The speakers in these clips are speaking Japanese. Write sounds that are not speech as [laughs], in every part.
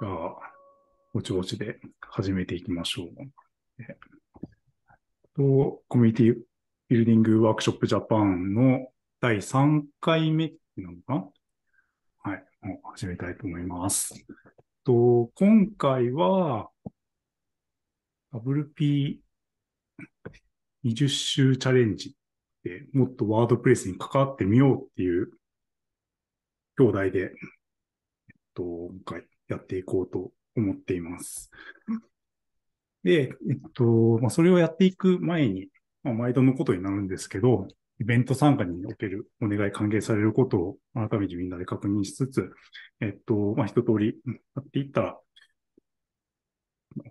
じゃあ、お調子で始めていきましょう。えとコミュニティビルディングワークショップジャパンの第3回目なのかはい、もう始めたいと思います。と今回は WP20 周チャレンジでもっとワードプレスに関わってみようっていう兄弟で、えっと、今回やっていこうと思っています。で、えっと、まあ、それをやっていく前に、まあ、毎度のことになるんですけど、イベント参加におけるお願い歓迎されることを改めてみんなで確認しつつ、えっと、まあ、一通りやっていったら、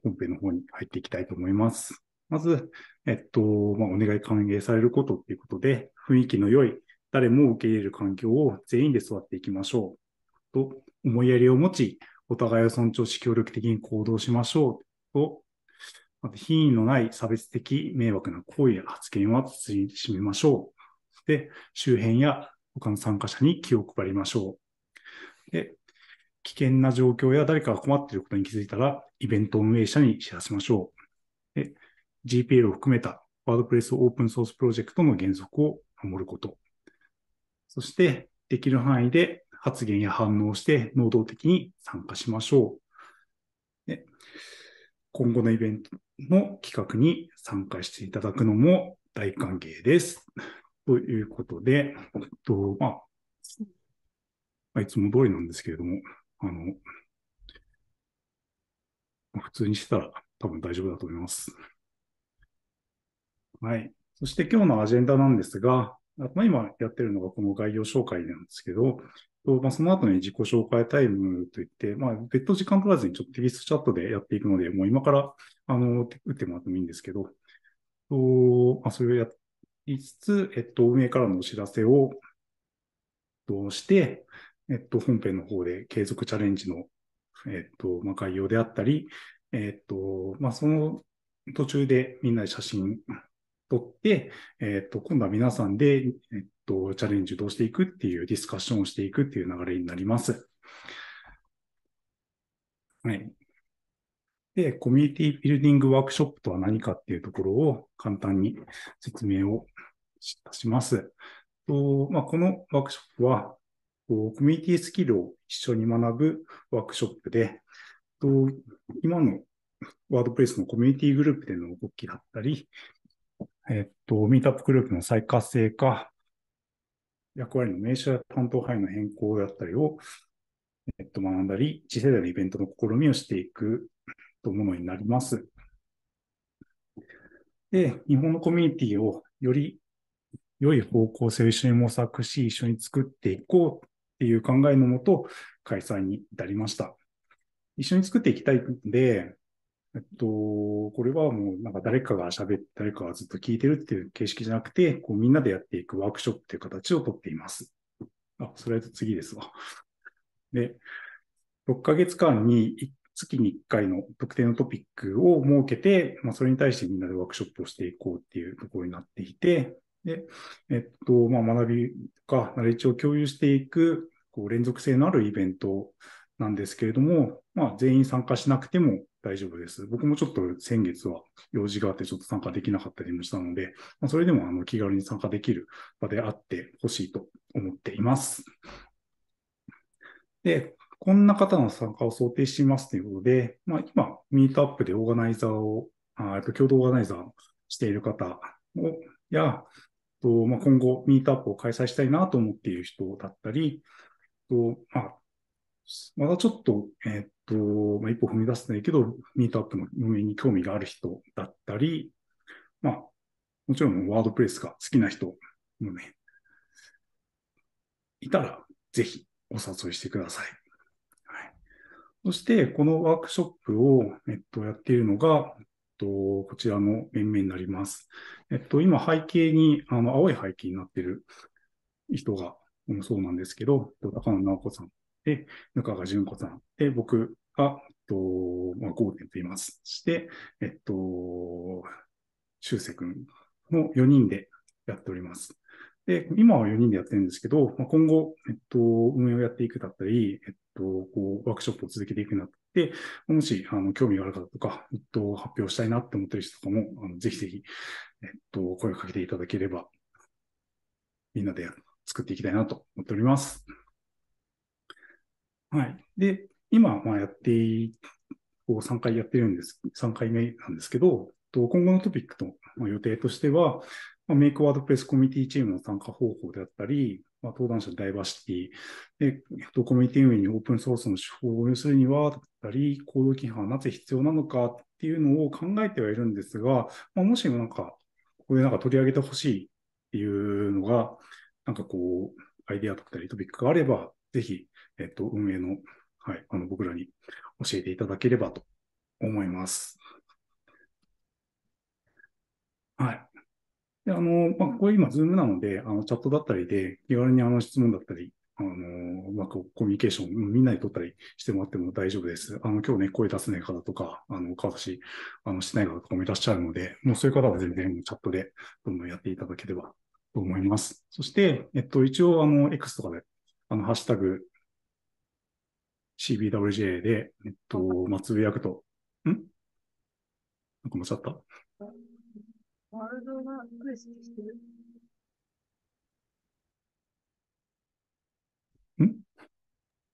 本編の方に入っていきたいと思います。まず、えっと、まあ、お願い歓迎されることっていうことで、雰囲気の良い、誰も受け入れる環境を全員で座っていきましょう。と、思いやりを持ち、お互いを尊重し協力的に行動しましょうと、また品位のない差別的迷惑な行為や発言は慎みましょう。で、周辺や他の参加者に気を配りましょう。で、危険な状況や誰かが困っていることに気づいたら、イベント運営者に知らせましょう。で、GPL を含めたワードプレスオープンソースプロジェクトの原則を守ること。そして、できる範囲で発言や反応をして能動的に参加しましょう。今後のイベントの企画に参加していただくのも大歓迎です。[laughs] ということで、えっと、まあ、いつも通りなんですけれども、あの、普通にしてたら多分大丈夫だと思います。はい。そして今日のアジェンダなんですが、まあ、今やってるのがこの概要紹介なんですけど、と、まあ、その後に自己紹介タイムといって、まあ、別途時間取らずにちょっとテキストチャットでやっていくので、もう今から、あの、打ってもらってもいいんですけど、と、まあ、それをやりつつ、えっと、運営からのお知らせを、うして、えっと、本編の方で継続チャレンジの、えっと、まあ、概要であったり、えっと、まあ、その途中でみんなで写真撮って、えっと、今度は皆さんで、えっと、チャレンジどうしていくっていうディスカッションをしていくっていう流れになります。はい。で、コミュニティビルディングワークショップとは何かっていうところを簡単に説明をします。とまあ、このワークショップは、コミュニティスキルを一緒に学ぶワークショップで、と今のワードプレ s スのコミュニティグループでの動きだったり、えっと、ミートアップグループの再活性化役割の名称や担当範囲の変更だったりを、えっと、学んだり、次世代のイベントの試みをしていくとものになります。で、日本のコミュニティをより良い方向性を一緒に模索し、一緒に作っていこうっていう考えのもと、開催に至りました。一緒に作っていきたいので、えっと、これはもうなんか誰かが喋って、誰かがずっと聞いてるっていう形式じゃなくて、こうみんなでやっていくワークショップという形をとっています。あ、それと次ですわ。[laughs] で、6ヶ月間に月に1回の特定のトピックを設けて、まあ、それに対してみんなでワークショップをしていこうっていうところになっていて、で、えっと、まあ、学びとか、ナレッジを共有していく、こう、連続性のあるイベントなんですけれども、まあ、全員参加しなくても、大丈夫です。僕もちょっと先月は用事があってちょっと参加できなかったりもしたので、まあ、それでもあの気軽に参加できる場であってほしいと思っています。で、こんな方の参加を想定しますということで、まあ、今、ミートアップでオーガナイザーを、あと共同オーガナイザーをしている方をや、とまあ、今後、ミートアップを開催したいなと思っている人だったり、とまあ、またちょっと、えー、と、まあ、一歩踏み出せないけど、ミートアップの運営に興味がある人だったり、まあ、もちろんワードプレスが好きな人もね、いたら、ぜひお誘いしてください。はい、そして、このワークショップを、えっと、やっているのが、えっと、こちらの面々になります。えっと、今、背景に、あの、青い背景になっている人が、そうなんですけど、高野直子さんで、中川淳子さんで、僕が、えっとまあ、ゴールデンと言います。して、えっと、修正君の4人でやっております。で、今は4人でやってるんですけど、まあ、今後、えっと、運営をやっていくだったり、えっと、こう、ワークショップを続けていくなって、もし、あの、興味がある方とか、えっと、発表したいなって思ってる人とかも、あのぜひぜひ、えっと、声をかけていただければ、みんなで作っていきたいなと思っております。はい。で、今、まあやって、こう3回やってるんです、3回目なんですけど、今後のトピックの予定としては、メイクワードプレスコミュニティチームの参加方法であったり、まあ、登壇者ダイバーシティで、コミュニティ運営にオープンソースの手法を応用するには、だったり、行動規範はなぜ必要なのかっていうのを考えてはいるんですが、まあ、もしもなんか、ここでなんか取り上げてほしいっていうのが、なんかこう、アイデアだったりトピックがあれば、ぜひ、えっと、運営のはい、あの僕らに教えていただければと思います。はい。で、あの、まあ、これ今、ズームなので、あの、チャットだったりで、気軽にあの、質問だったり、あの、まあ、コミュニケーション、みんなで取ったりしてもらっても大丈夫です。あの、今日ね、声出せない方とか、あの、顔出し、あの、してない方とかもいらっしゃるので、もうそういう方は全然チャットでどんどんやっていただければと思います。そして、えっと、一応、あの、X とかで、あの、ハッシュタグ、CBWJ で、えっと、まあ、つぶやくと、んなんか間違ったワールドがクエストしてる。ん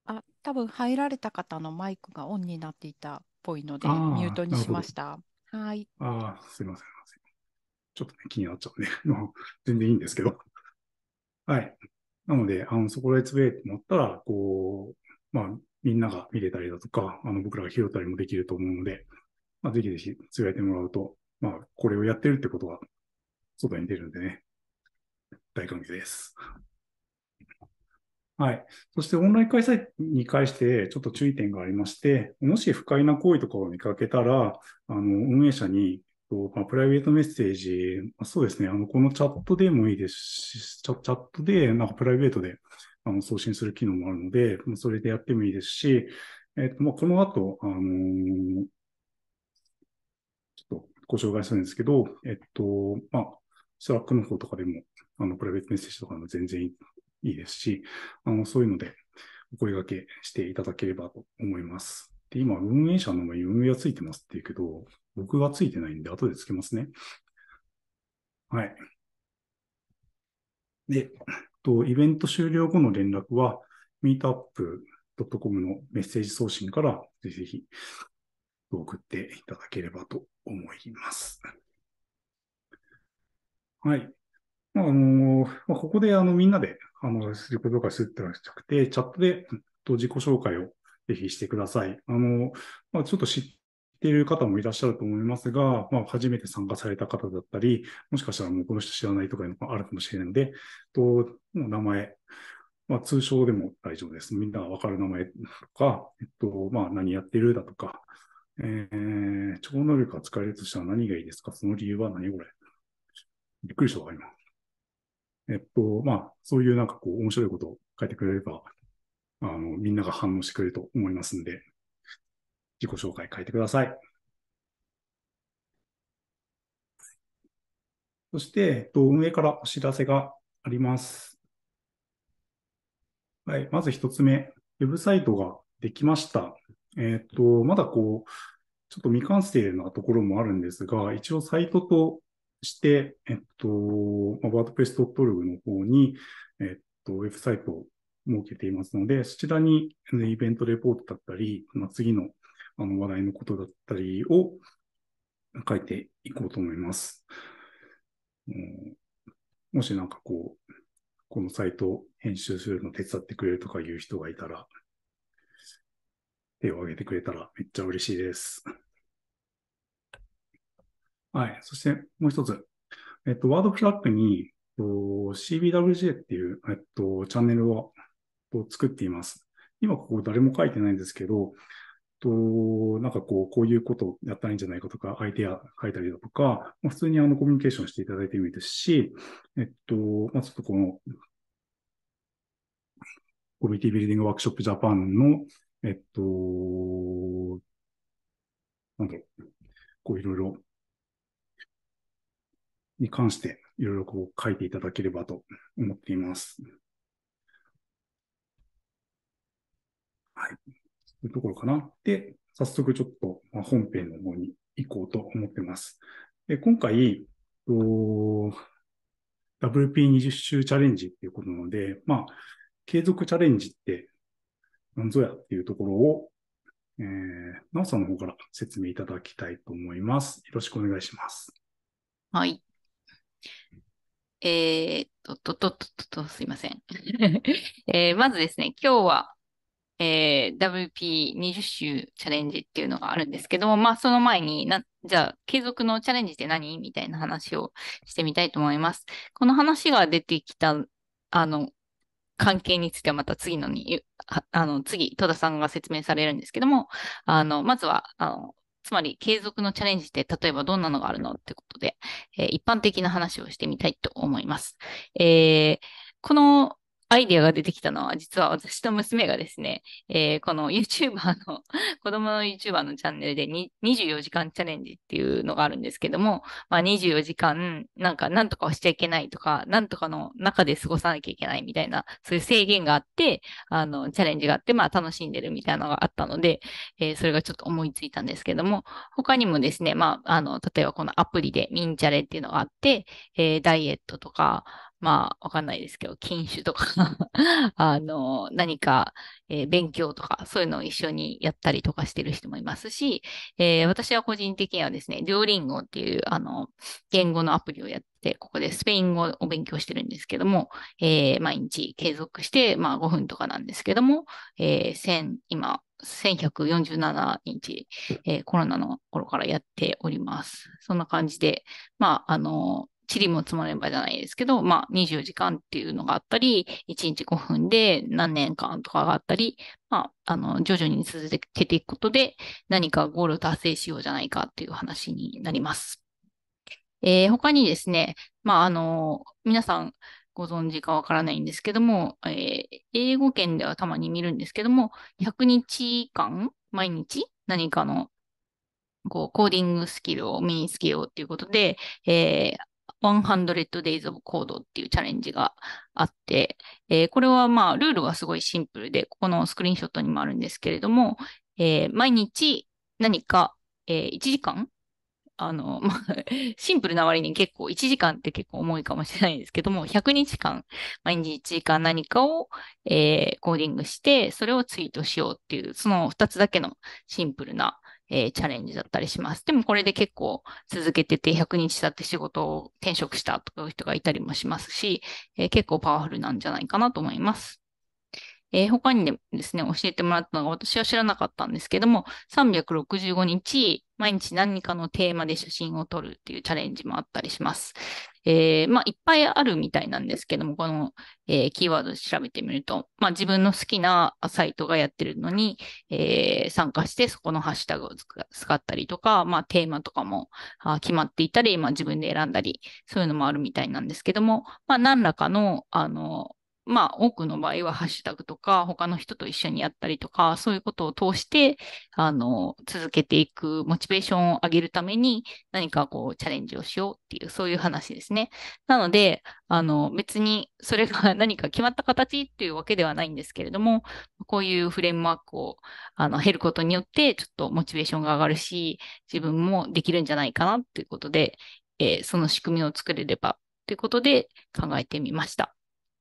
あ、多分入られた方のマイクがオンになっていたっぽいので、ミュートにしました。はい。ああ、すいません。ちょっとね、気になっちゃうんで、[laughs] 全然いいんですけど。はい。なので、あの、そこでつぶやいてもらったら、こう、まあ、みんなが見れたりだとか、あの、僕らが拾ったりもできると思うので、まあ、ぜひぜひつぶやいてもらうと、まあ、これをやってるってことは、外に出るんでね、大歓迎です。はい。そしてオンライン開催に関してちょっと注意点がありまして、もし不快な行為とかを見かけたら、あの、運営者に、まあ、プライベートメッセージ、まあ、そうですね、あの、このチャットでもいいですし、チャットで、なんかプライベートであの送信する機能もあるので、まあ、それでやってもいいですし、えっ、と、まあ、この後、あのー、ちょっとご紹介するんですけど、えっ、と、まあ、スラックの方とかでも、あの、プライベートメッセージとかでも全然いいですし、あの、そういうので、お声掛けしていただければと思います。で、今、運営者の名前、運営はついてますって言うけど、僕がついてないんで、後でつけますね。はい。で、と、イベント終了後の連絡は、meetup.com のメッセージ送信から、ぜひぜひ送っていただければと思います。はい。まああのまあ、ここであのみんなであのすること紹介するってのはなくて、チャットで、と自己紹介をぜひしてください。あのまあ、ちょっと知っっている方もいらっしゃると思いますが、まあ、初めて参加された方だったり、もしかしたらもうこの人知らないとかいうのがあるかもしれないので、とも名前、まあ、通称でも大丈夫です。みんながわかる名前とか、えっと、まあ、何やってるだとか、えー、超能力が使えるとしたら何がいいですかその理由は何これびっくりしたわ、今。えっと、まあ、そういうなんかこう、面白いことを書いてくれれば、あの、みんなが反応してくれると思いますんで、自己紹介書いてください。そして、運営からお知らせがあります。はい、まず一つ目、ウェブサイトができました。えっ、と、まだこう、ちょっと未完成なところもあるんですが、一応サイトとして、えっと、wordpress.org の方に、えっと、ウェブサイトを設けていますので、そちらにイベントレポートだったり、まあ、次のあの話題のことだったりを書いていこうと思います。もしなんかこう、このサイト編集するの手伝ってくれるとかいう人がいたら、手を挙げてくれたらめっちゃ嬉しいです。はい。そしてもう一つ。えっと、ワードフラッグに、えっと、CBWJ っていう、えっと、チャンネルを作っています。今ここ誰も書いてないんですけど、と、なんかこう、こういうことをやったらいいんじゃないかとか、アイデア書いたりだとか、まあ、普通にあのコミュニケーションしていただいてもいいですし、えっと、まあ、ちょっとこの、コミュニティビルディングワークショップジャパンの、えっと、なんだろう、こういろいろ、に関して、いろいろこう書いていただければと思っています。はい。いうところかな。で、早速ちょっと本編の方に行こうと思ってます。で今回、WP20 周チャレンジっていうことなので、まあ、継続チャレンジって何ぞやっていうところを、えー、なおさんの方から説明いただきたいと思います。よろしくお願いします。はい。えー、っと、と、と、と、と、すいません。[laughs] えー、まずですね、今日は、えー、WP20 周チャレンジっていうのがあるんですけど、まあその前にな、じゃあ継続のチャレンジって何みたいな話をしてみたいと思います。この話が出てきた、あの、関係についてはまた次のに、あの、次、戸田さんが説明されるんですけども、あの、まずは、あの、つまり継続のチャレンジって例えばどんなのがあるのってことで、えー、一般的な話をしてみたいと思います。えー、このアイディアが出てきたのは、実は私と娘がですね、えー、この YouTuber の、[laughs] 子供の YouTuber のチャンネルで24時間チャレンジっていうのがあるんですけども、まあ、24時間、なんか何とかをしちゃいけないとか、何とかの中で過ごさなきゃいけないみたいな、そういう制限があって、あの、チャレンジがあって、まあ楽しんでるみたいなのがあったので、えー、それがちょっと思いついたんですけども、他にもですね、まあ、あの、例えばこのアプリでミンチャレっていうのがあって、えー、ダイエットとか、まあ、わかんないですけど、禁酒とか [laughs] あの、何か、えー、勉強とか、そういうのを一緒にやったりとかしてる人もいますし、えー、私は個人的にはですね、両リンゴっていう、あの、言語のアプリをやって、ここでスペイン語を勉強してるんですけども、えー、毎日継続して、まあ、5分とかなんですけども、え1000、今、1147日、えー、コロナの頃からやっております。そんな感じで、まあ、あの、リも積まればじゃないですけど、まあ、24時間っていうのがあったり、1日5分で何年間とかがあったり、まあ、あの、徐々に続けていくことで、何かゴールを達成しようじゃないかっていう話になります。えー、他にですね、まあ、あの、皆さんご存知かわからないんですけども、えー、英語圏ではたまに見るんですけども、100日間、毎日何かのこう、コーディングスキルを身につけようっていうことで、えー、100 Days of Code っていうチャレンジがあって、えー、これはまあ、ルールはすごいシンプルで、ここのスクリーンショットにもあるんですけれども、えー、毎日何か、えー、1時間あの、まあ、シンプルな割に結構1時間って結構重いかもしれないんですけども、100日間、毎日1時間何かを、えー、コーディングして、それをツイートしようっていう、その2つだけのシンプルな、えー、チャレンジだったりします。でもこれで結構続けてて100日経って仕事を転職したとかいう人がいたりもしますし、えー、結構パワフルなんじゃないかなと思います。えー、他にですね、教えてもらったのが私は知らなかったんですけども、365日、毎日何かのテーマで写真を撮るっていうチャレンジもあったりします。えー、まあ、いっぱいあるみたいなんですけども、この、えー、キーワード調べてみると、まあ、自分の好きなサイトがやってるのに、えー、参加して、そこのハッシュタグを使ったりとか、まあ、テーマとかもあ決まっていたり、まあ、自分で選んだり、そういうのもあるみたいなんですけども、まあ、何らかの、あの、まあ、多くの場合はハッシュタグとか、他の人と一緒にやったりとか、そういうことを通して、あの、続けていくモチベーションを上げるために、何かこう、チャレンジをしようっていう、そういう話ですね。なので、あの、別に、それが [laughs] 何か決まった形っていうわけではないんですけれども、こういうフレームワークを、あの、減ることによって、ちょっとモチベーションが上がるし、自分もできるんじゃないかなっていうことで、えー、その仕組みを作れれば、ということで考えてみました。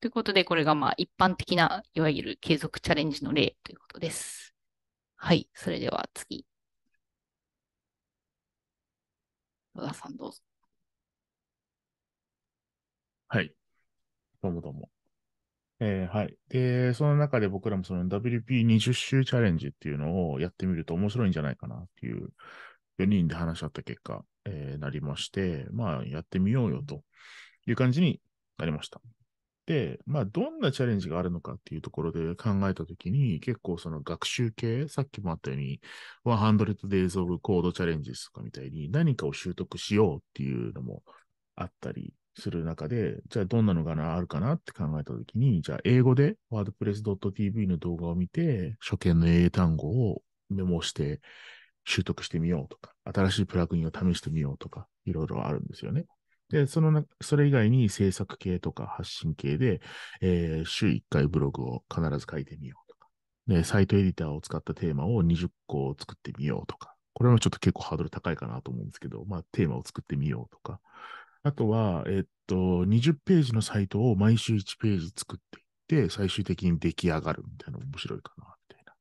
ということで、これがまあ一般的ないわゆる継続チャレンジの例ということです。はい、それでは次。野田さんどうぞ。はい、どうもどうも。えー、はい。で、その中で僕らもその WP20 周チャレンジっていうのをやってみると面白いんじゃないかなっていう4人で話し合った結果、えー、なりまして、まあやってみようよという感じになりました。で、まあ、どんなチャレンジがあるのかっていうところで考えたときに、結構その学習系、さっきもあったように、100 days of code challenges とかみたいに何かを習得しようっていうのもあったりする中で、じゃあどんなのがあるかなって考えたときに、じゃあ英語で wordpress.tv の動画を見て、初見の英単語をメモして習得してみようとか、新しいプラグインを試してみようとか、いろいろあるんですよね。で、そのそれ以外に制作系とか発信系で、えー、週1回ブログを必ず書いてみようとか、で、サイトエディターを使ったテーマを20個作ってみようとか、これはちょっと結構ハードル高いかなと思うんですけど、まあ、テーマを作ってみようとか、あとは、えっと、20ページのサイトを毎週1ページ作っていって、最終的に出来上がるみたいなの面白いかな、みたいな。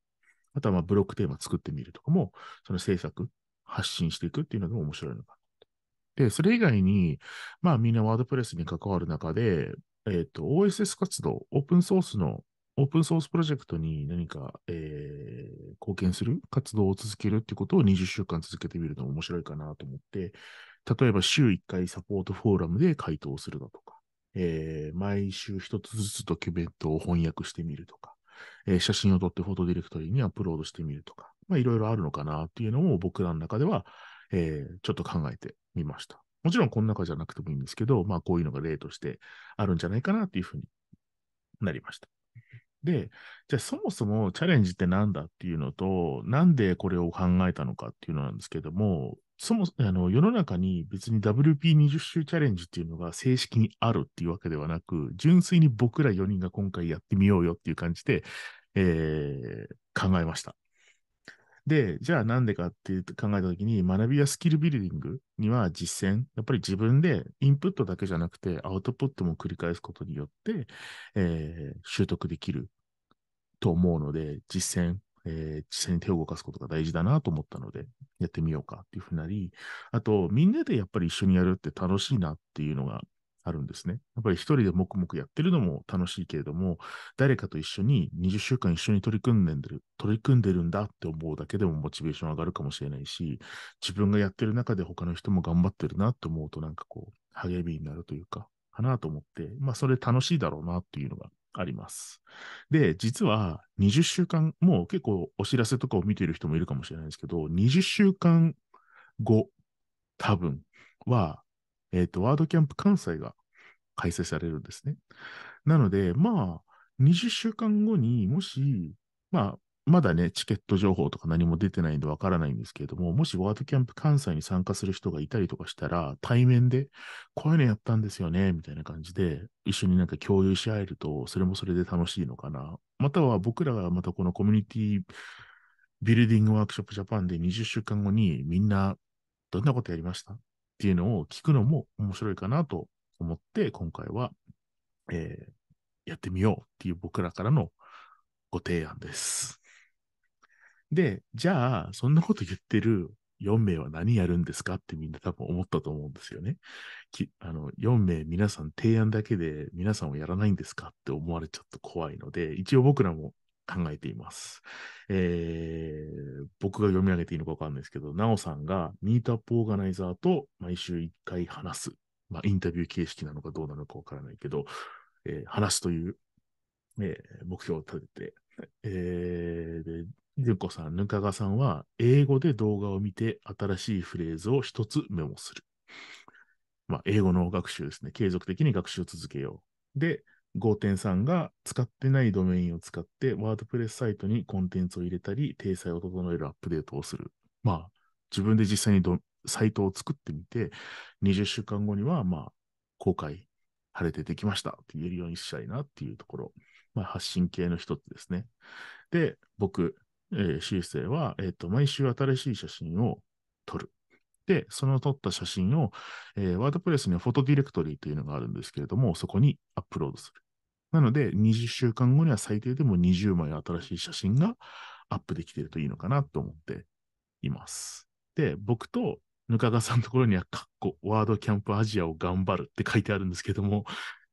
あとは、まあ、ブロックテーマ作ってみるとかも、その制作、発信していくっていうのでも面白いのかで、それ以外に、まあみんなワードプレスに関わる中で、えっ、ー、と、OSS 活動、オープンソースの、オープンソースプロジェクトに何か、えー、貢献する活動を続けるってことを20週間続けてみるのも面白いかなと思って、例えば週1回サポートフォーラムで回答するだとか、えー、毎週一つずつドキュメントを翻訳してみるとか、えー、写真を撮ってフォトディレクトリーにアップロードしてみるとか、まあ、いろいろあるのかなっていうのも僕らの中では、えー、ちょっと考えてみました。もちろんこの中じゃなくてもいいんですけど、まあこういうのが例としてあるんじゃないかなっていうふうになりました。で、じゃあそもそもチャレンジって何だっていうのと、なんでこれを考えたのかっていうのなんですけども、そもあの世の中に別に WP20 周チャレンジっていうのが正式にあるっていうわけではなく、純粋に僕ら4人が今回やってみようよっていう感じで、えー、考えました。で、じゃあなんでかって考えたときに、学びやスキルビルディングには実践、やっぱり自分でインプットだけじゃなくて、アウトプットも繰り返すことによって、えー、習得できると思うので、実践、えー、実践に手を動かすことが大事だなと思ったので、やってみようかっていうふうになり、あと、みんなでやっぱり一緒にやるって楽しいなっていうのがあるんですね。やっぱり一人で黙々やってるのも楽しいけれども、誰かと一緒に20週間一緒に取り組んでる、取り組んでるんだって思うだけでもモチベーション上がるかもしれないし、自分がやってる中で他の人も頑張ってるなって思うとなんかこう、励みになるというか、かなと思って、まあそれ楽しいだろうなっていうのがあります。で、実は20週間、もう結構お知らせとかを見ている人もいるかもしれないですけど、20週間後、多分はえっ、ー、と、ワードキャンプ関西が開催されるんですね。なので、まあ、20週間後にもし、まあ、まだね、チケット情報とか何も出てないんでわからないんですけれども、もしワードキャンプ関西に参加する人がいたりとかしたら、対面で、こういうのやったんですよね、みたいな感じで、一緒になんか共有し合えると、それもそれで楽しいのかな。または僕らがまたこのコミュニティビルディングワークショップジャパンで20週間後にみんなどんなことやりましたっていうのを聞くのも面白いかなと思って、今回は、えー、やってみようっていう僕らからのご提案です。で、じゃあ、そんなこと言ってる4名は何やるんですかってみんな多分思ったと思うんですよね。きあの4名皆さん提案だけで皆さんをやらないんですかって思われちゃっと怖いので、一応僕らも考えています。えー、僕が読み上げていいのかわかんないですけど、なおさんがミートアップオーガナイザーと毎週1回話す。まあ、インタビュー形式なのかどうなのかわからないけど、えー、話すという、えー、目標を立てて、えー、で、ゆこさん、ぬかがさんは、英語で動画を見て新しいフレーズを一つメモする。まあ、英語の学習ですね。継続的に学習を続けよう。で、5.3が使ってないドメインを使って、ワードプレスサイトにコンテンツを入れたり、体裁を整えるアップデートをする。まあ、自分で実際にサイトを作ってみて、20週間後には、まあ、公開、晴れてできましたって言えるようにしたいなっていうところ。まあ、発信系の一つですね。で、僕、えー、修正は、えっ、ー、と、毎週新しい写真を撮る。、その撮った写真を、えー、ワードプレスにはフォトディレクトリーというのがあるんですけれども、そこにアップロードする。なので、20週間後には最低でも20枚新しい写真がアップできているといいのかなと思っています。で、僕とぬかがさんのところには、かっこ、ワードキャンプアジアを頑張るって書いてあるんですけども、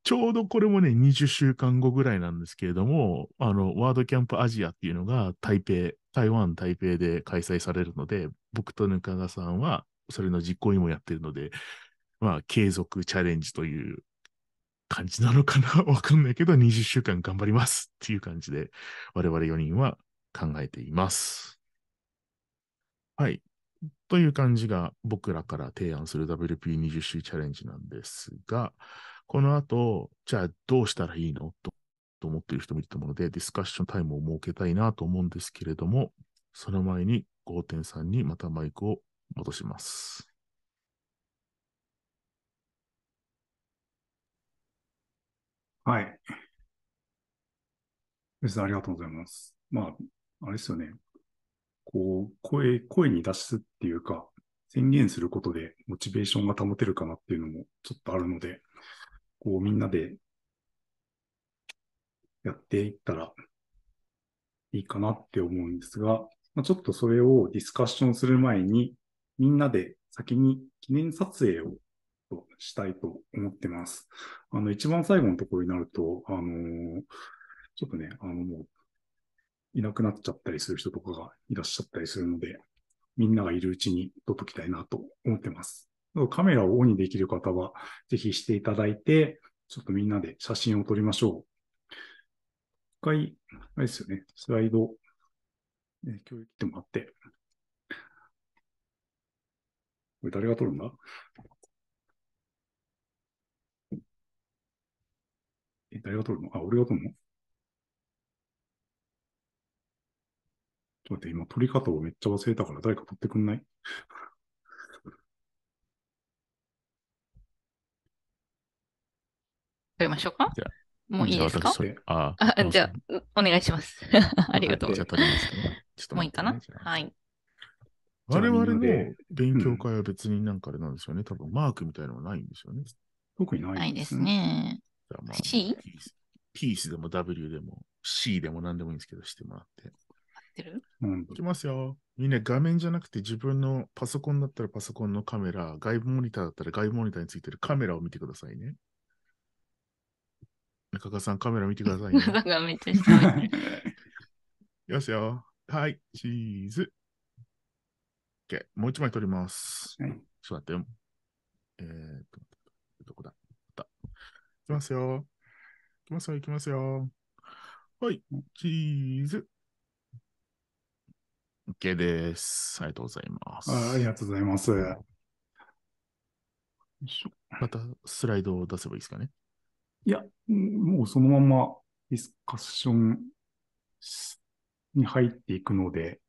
ちょうどこれもね、20週間後ぐらいなんですけれども、あの、ワードキャンプアジアっていうのが台北、台湾、台北で開催されるので、僕とぬかがさんはそれの実行にもやってるので、まあ、継続チャレンジという感じなのかな [laughs] わかんないけど、20週間頑張りますっていう感じで、我々4人は考えています。はい。という感じが僕らから提案する WP20 週チャレンジなんですが、この後、じゃあどうしたらいいのとと思っている人もいると思うので、ディスカッションタイムを設けたいなと思うんですけれども、その前にさんにまたマイクを戻します。はい。さんありがとうございます。まあ、あれですよね。こう、声、声に出すっていうか、宣言することでモチベーションが保てるかなっていうのもちょっとあるので、こう、みんなでやっていったらいいかなって思うんですが、まあ、ちょっとそれをディスカッションする前に、みんなで先に記念撮影をしたいと思ってます。あの、一番最後のところになると、あのー、ちょっとね、あの、もう、いなくなっちゃったりする人とかがいらっしゃったりするので、みんながいるうちに撮っときたいなと思ってます。カメラをオンにできる方は、ぜひしていただいて、ちょっとみんなで写真を撮りましょう。一回、あれですよね、スライド、ね、教育ってもらって、これ誰が取るんだえ、誰が取るのあ、俺が取るのちょっと待って、今取り方をめっちゃ忘れたから誰か取ってくんない取 [laughs] りましょうかもういいですかああじゃあ、お願いします。[laughs] ありがとうございます。ちょっと、もういいかなはい。我々の勉強会は別になんかあれなんですよね。うん、多分マークみたいなのはないんですよね。特にないですね。ないですね。まあ、C? ピースでも W でも C でも何でもいいんですけど、してもらって。いきますよ。みんな画面じゃなくて自分のパソコンだったらパソコンのカメラ、外部モニターだったら外部モニターについてるカメラを見てくださいね。中川さん、カメラ見てくださいね。っゃしますよ。はい、チーズ。OK。もう一枚取ります。はい、ちょっと待ってえー、っと、どこだまた。いきますよ。いきますよ、いきますよ。はい、チーズ。OK です。ありがとうございます。あありがとうございます。またスライドを出せばいいですかね。いや、もうそのままディスカッションに入っていくので、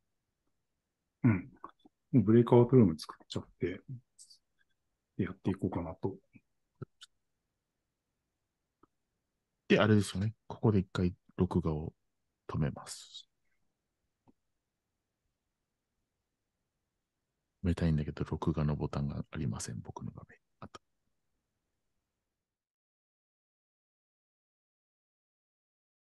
うん。ブレイクアウトルーム作っちゃって、やっていこうかなと。で、あれですよね。ここで一回録画を止めます。止めたいんだけど、録画のボタンがありません、僕の画面。